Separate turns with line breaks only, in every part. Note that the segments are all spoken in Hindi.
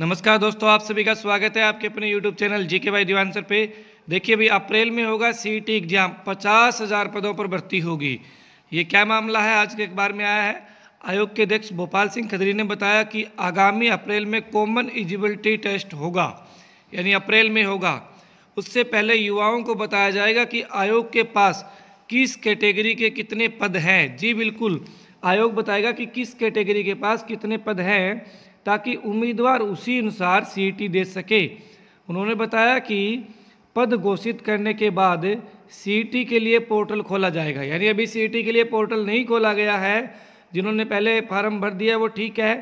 नमस्कार दोस्तों आप सभी का स्वागत है आपके अपने यूट्यूब चैनल जी के भाई दीवान सर पे देखिए अभी अप्रैल में होगा टी एग्जाम पचास हज़ार पदों पर भर्ती होगी ये क्या मामला है आज के अखबार में आया है आयोग के अध्यक्ष भोपाल सिंह खदरी ने बताया कि आगामी अप्रैल में कॉमन एलिजिबिलिटी टेस्ट होगा यानी अप्रैल में होगा उससे पहले युवाओं को बताया जाएगा कि आयोग के पास किस कैटेगरी के कितने पद हैं जी बिल्कुल आयोग बताएगा कि किस कैटेगरी के पास कितने पद हैं ताकि उम्मीदवार उसी अनुसार सीटी दे सके उन्होंने बताया कि पद घोषित करने के बाद सीटी के लिए पोर्टल खोला जाएगा यानी अभी सीटी के लिए पोर्टल नहीं खोला गया है जिन्होंने पहले फार्म भर दिया वो ठीक है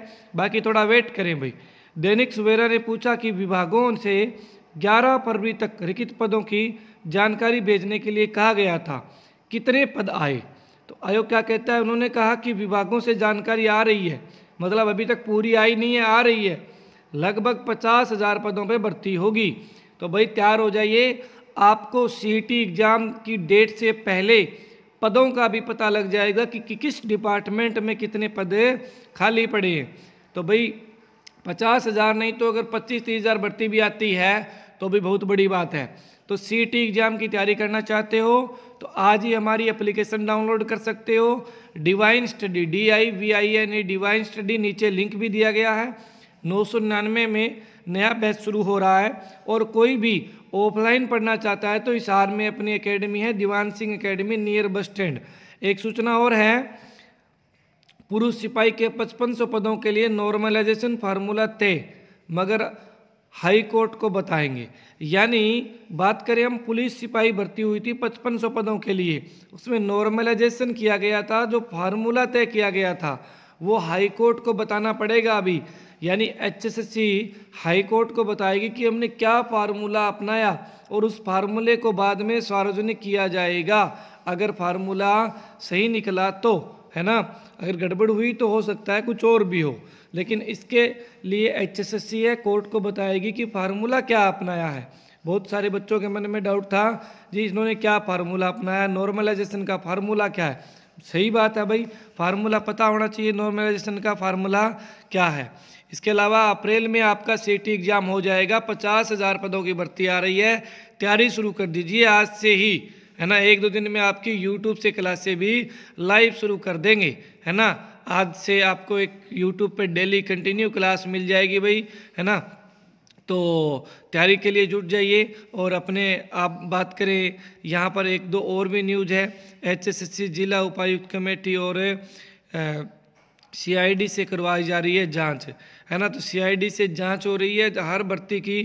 बाकी थोड़ा वेट करें भाई दैनिक सवेरा ने पूछा कि विभागों से 11 फरवरी तक रिक्त पदों की जानकारी भेजने के लिए कहा गया था कितने पद आए तो आयोग क्या कहता है उन्होंने कहा कि विभागों से जानकारी आ रही है मतलब अभी तक पूरी आई नहीं है आ रही है लगभग पचास हज़ार पदों पे भर्ती होगी तो भाई तैयार हो जाइए आपको सीईटी एग्ज़ाम e की डेट से पहले पदों का भी पता लग जाएगा कि, कि किस डिपार्टमेंट में कितने पद खाली पड़े हैं तो भाई पचास हज़ार नहीं तो अगर पच्चीस तीस हज़ार भर्ती भी आती है तो भी बहुत बड़ी बात है तो सी टी एग्ज़ाम की तैयारी करना चाहते हो तो आज ही हमारी एप्लीकेशन डाउनलोड कर सकते हो divine study D I V I N E divine study नीचे लिंक भी दिया गया है नौ सौ निन्यानवे में नया बैच शुरू हो रहा है और कोई भी ऑफलाइन पढ़ना चाहता है तो इस हार में अपनी एकेडमी है Diwan Singh academy near bus stand एक सूचना और है पुरुष सिपाही के 5500 पदों के लिए नॉर्मलाइजेशन फार्मूला तय मगर हाई कोर्ट को बताएंगे यानी बात करें हम पुलिस सिपाही भर्ती हुई थी 5500 पदों के लिए उसमें नॉर्मलाइजेशन किया गया था जो फार्मूला तय किया गया था वो हाई कोर्ट को बताना पड़ेगा अभी यानी H S C high court को बताएगी कि हमने क्या फार्मूला अपनाया और उस फार्मूले को बाद में सार्वजनिक किया जाएगा अगर फार्मूला सही निकला तो है ना अगर गड़बड़ हुई तो हो सकता है कुछ और भी हो लेकिन इसके लिए एच एस एस सी है कोर्ट को बताएगी कि फार्मूला क्या अपनाया है बहुत सारे बच्चों के मन में डाउट था जी इन्होंने क्या फार्मूला अपनाया नॉर्मलाइजेशन का फार्मूला क्या है सही बात है भाई फार्मूला पता होना चाहिए नॉर्मलाइजेशन का फार्मूला क्या है इसके अलावा अप्रैल में आपका सी एग्ज़ाम e हो जाएगा पचास हज़ार पदों की भर्ती आ रही है तैयारी शुरू कर दीजिए आज से ही है ना एक दो दिन में आपकी यूट्यूब से क्लासें भी लाइव शुरू कर देंगे है ना आज से आपको एक यूट्यूब पे डेली कंटिन्यू क्लास मिल जाएगी भाई है ना तो तैयारी के लिए जुट जाइए और अपने आप बात करें यहाँ पर एक दो और भी न्यूज है एच जिला उपायुक्त कमेटी और सी से करवाई जा रही है जांच है ना तो सी से जांच हो रही है हर भर्ती की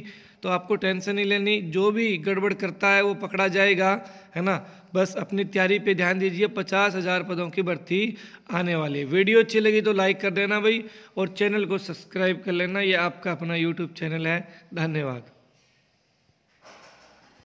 तो आपको टेंशन नहीं लेनी जो भी गड़बड़ करता है वो पकड़ा जाएगा है ना बस अपनी तैयारी पे ध्यान दीजिए पचास हज़ार पदों की भर्ती आने वाली है वीडियो अच्छी लगी तो लाइक कर देना भाई और चैनल को सब्सक्राइब कर लेना ये आपका अपना यूट्यूब चैनल है धन्यवाद